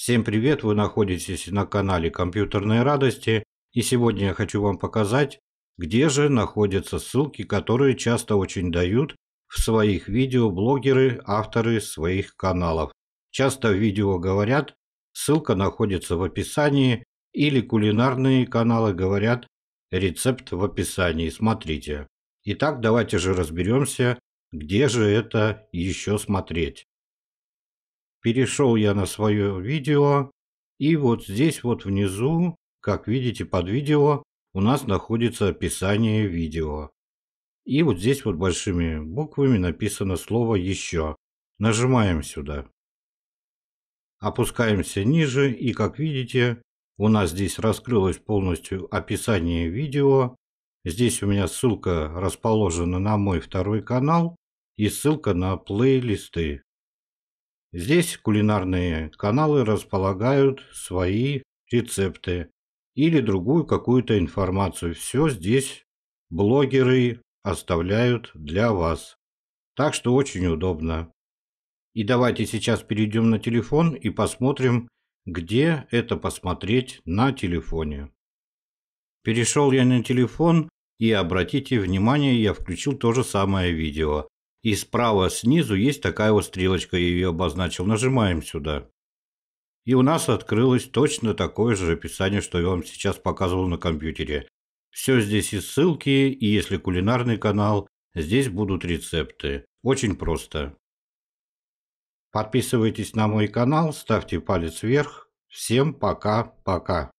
Всем привет, вы находитесь на канале Компьютерные радости и сегодня я хочу вам показать, где же находятся ссылки, которые часто очень дают в своих видео блогеры, авторы своих каналов. Часто в видео говорят, ссылка находится в описании или кулинарные каналы говорят, рецепт в описании, смотрите. Итак, давайте же разберемся, где же это еще смотреть перешел я на свое видео, и вот здесь вот внизу, как видите под видео, у нас находится описание видео. И вот здесь вот большими буквами написано слово «Еще». Нажимаем сюда. Опускаемся ниже и, как видите, у нас здесь раскрылось полностью описание видео. Здесь у меня ссылка расположена на мой второй канал и ссылка на плейлисты. Здесь кулинарные каналы располагают свои рецепты или другую какую-то информацию. Все здесь блогеры оставляют для вас. Так что очень удобно. И давайте сейчас перейдем на телефон и посмотрим, где это посмотреть на телефоне. Перешел я на телефон и обратите внимание, я включил то же самое видео. И справа снизу есть такая вот стрелочка, я ее обозначил. Нажимаем сюда. И у нас открылось точно такое же описание, что я вам сейчас показывал на компьютере. Все здесь и ссылки, и если кулинарный канал, здесь будут рецепты. Очень просто. Подписывайтесь на мой канал, ставьте палец вверх. Всем пока-пока.